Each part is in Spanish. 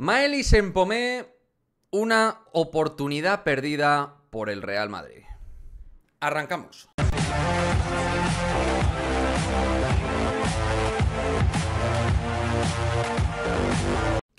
Maeli Sempomé, una oportunidad perdida por el Real Madrid. Arrancamos.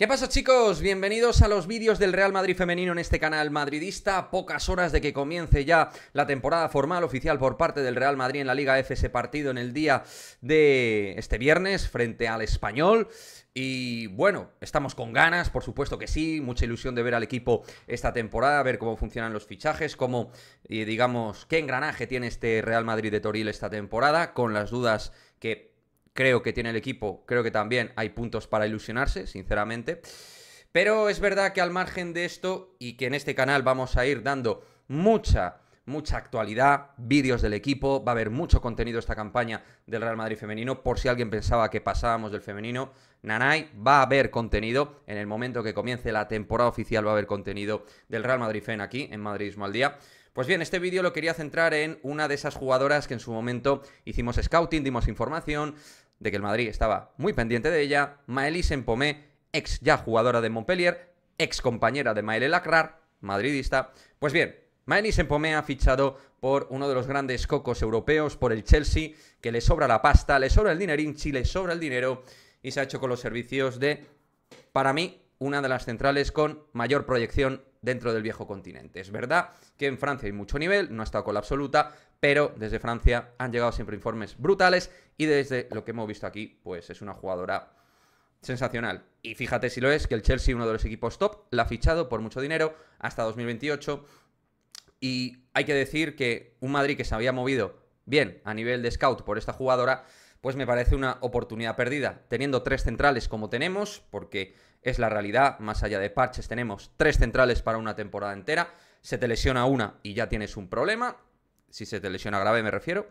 ¿Qué pasa chicos? Bienvenidos a los vídeos del Real Madrid femenino en este canal madridista. pocas horas de que comience ya la temporada formal oficial por parte del Real Madrid en la Liga F, ese partido en el día de este viernes frente al español. Y bueno, estamos con ganas, por supuesto que sí, mucha ilusión de ver al equipo esta temporada, ver cómo funcionan los fichajes, cómo, eh, digamos, qué engranaje tiene este Real Madrid de Toril esta temporada, con las dudas que creo que tiene el equipo, creo que también hay puntos para ilusionarse, sinceramente. Pero es verdad que al margen de esto, y que en este canal vamos a ir dando mucha, mucha actualidad, vídeos del equipo, va a haber mucho contenido esta campaña del Real Madrid femenino, por si alguien pensaba que pasábamos del femenino, Nanay, va a haber contenido, en el momento que comience la temporada oficial va a haber contenido del Real Madrid Fen aquí, en Madridismo al Día. Pues bien, este vídeo lo quería centrar en una de esas jugadoras que en su momento hicimos scouting, dimos información, de que el Madrid estaba muy pendiente de ella, Maëlys Empomé, ex ya jugadora de Montpellier, ex compañera de Maëlle Lacrar, madridista. Pues bien, Maëlys Empomé ha fichado por uno de los grandes cocos europeos, por el Chelsea, que le sobra la pasta, le sobra el dinerín, le sobra el dinero y se ha hecho con los servicios de, para mí, una de las centrales con mayor proyección dentro del viejo continente. Es verdad que en Francia hay mucho nivel, no ha estado con la absoluta, pero desde Francia han llegado siempre informes brutales y desde lo que hemos visto aquí, pues es una jugadora sensacional. Y fíjate si lo es, que el Chelsea, uno de los equipos top, la ha fichado por mucho dinero hasta 2028 y hay que decir que un Madrid que se había movido bien a nivel de scout por esta jugadora, pues me parece una oportunidad perdida, teniendo tres centrales como tenemos, porque es la realidad. Más allá de parches, tenemos tres centrales para una temporada entera. Se te lesiona una y ya tienes un problema. Si se te lesiona grave, me refiero.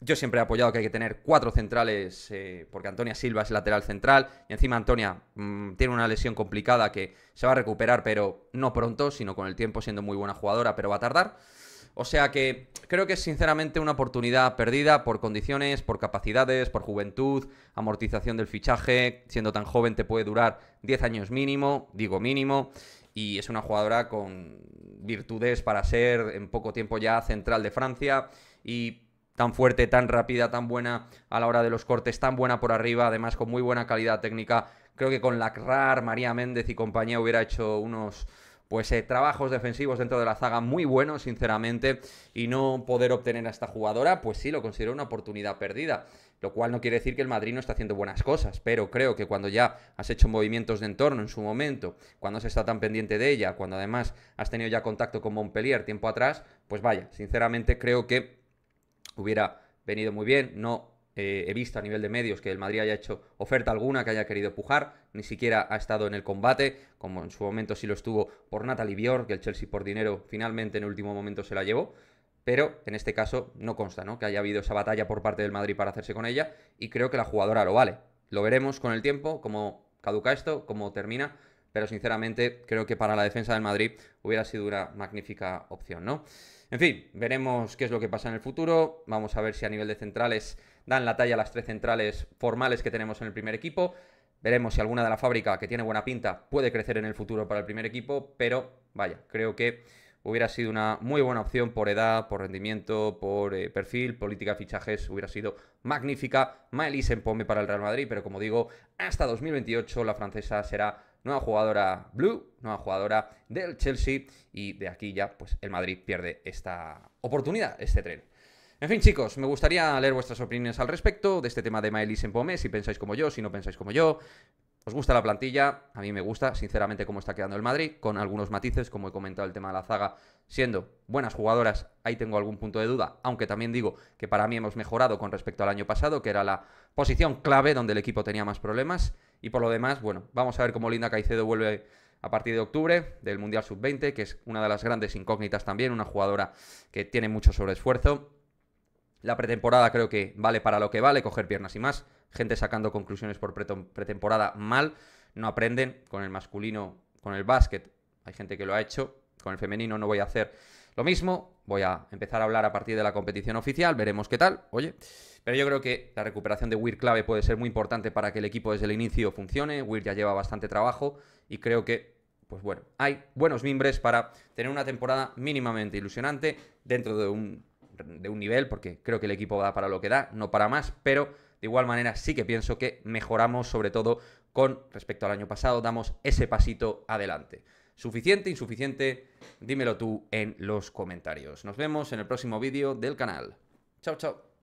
Yo siempre he apoyado que hay que tener cuatro centrales, eh, porque Antonia Silva es lateral central, y encima Antonia mm, tiene una lesión complicada que se va a recuperar, pero no pronto, sino con el tiempo, siendo muy buena jugadora, pero va a tardar. O sea que creo que es sinceramente una oportunidad perdida por condiciones, por capacidades, por juventud, amortización del fichaje, siendo tan joven te puede durar 10 años mínimo, digo mínimo, y es una jugadora con virtudes para ser en poco tiempo ya central de Francia y tan fuerte, tan rápida, tan buena a la hora de los cortes, tan buena por arriba, además con muy buena calidad técnica. Creo que con Lacrar, María Méndez y compañía hubiera hecho unos pues eh, trabajos defensivos dentro de la zaga muy buenos, sinceramente, y no poder obtener a esta jugadora, pues sí, lo considero una oportunidad perdida. Lo cual no quiere decir que el Madrid no está haciendo buenas cosas, pero creo que cuando ya has hecho movimientos de entorno en su momento, cuando se está tan pendiente de ella, cuando además has tenido ya contacto con Montpellier tiempo atrás, pues vaya, sinceramente creo que hubiera venido muy bien, no eh, he visto a nivel de medios que el Madrid haya hecho oferta alguna que haya querido pujar, ni siquiera ha estado en el combate, como en su momento sí lo estuvo por Natalie Bior, que el Chelsea por dinero finalmente en último momento se la llevó, pero en este caso no consta ¿no? que haya habido esa batalla por parte del Madrid para hacerse con ella, y creo que la jugadora lo vale. Lo veremos con el tiempo, cómo caduca esto, cómo termina, pero sinceramente creo que para la defensa del Madrid hubiera sido una magnífica opción, ¿no? En fin, veremos qué es lo que pasa en el futuro, vamos a ver si a nivel de centrales dan la talla a las tres centrales formales que tenemos en el primer equipo. Veremos si alguna de la fábrica que tiene buena pinta puede crecer en el futuro para el primer equipo, pero vaya, creo que hubiera sido una muy buena opción por edad, por rendimiento, por eh, perfil, política de fichajes, hubiera sido magnífica. en Empome para el Real Madrid, pero como digo, hasta 2028 la francesa será nueva jugadora blue, nueva jugadora del Chelsea y de aquí ya pues el Madrid pierde esta oportunidad, este tren. En fin, chicos, me gustaría leer vuestras opiniones al respecto de este tema de Maelis en Pomé, si pensáis como yo, si no pensáis como yo. ¿Os gusta la plantilla? A mí me gusta, sinceramente, cómo está quedando el Madrid, con algunos matices, como he comentado el tema de la zaga, siendo buenas jugadoras, ahí tengo algún punto de duda, aunque también digo que para mí hemos mejorado con respecto al año pasado, que era la posición clave donde el equipo tenía más problemas. Y por lo demás, bueno, vamos a ver cómo Linda Caicedo vuelve a partir de octubre del Mundial Sub-20, que es una de las grandes incógnitas también, una jugadora que tiene mucho sobreesfuerzo. La pretemporada creo que vale para lo que vale, coger piernas y más. Gente sacando conclusiones por pretemporada mal, no aprenden con el masculino, con el básquet. Hay gente que lo ha hecho, con el femenino no voy a hacer lo mismo. Voy a empezar a hablar a partir de la competición oficial, veremos qué tal. Oye, pero yo creo que la recuperación de Weir clave puede ser muy importante para que el equipo desde el inicio funcione. Weir ya lleva bastante trabajo y creo que, pues bueno, hay buenos mimbres para tener una temporada mínimamente ilusionante dentro de un de un nivel, porque creo que el equipo da para lo que da, no para más, pero de igual manera sí que pienso que mejoramos sobre todo con respecto al año pasado, damos ese pasito adelante. ¿Suficiente, insuficiente? Dímelo tú en los comentarios. Nos vemos en el próximo vídeo del canal. Chao, chao.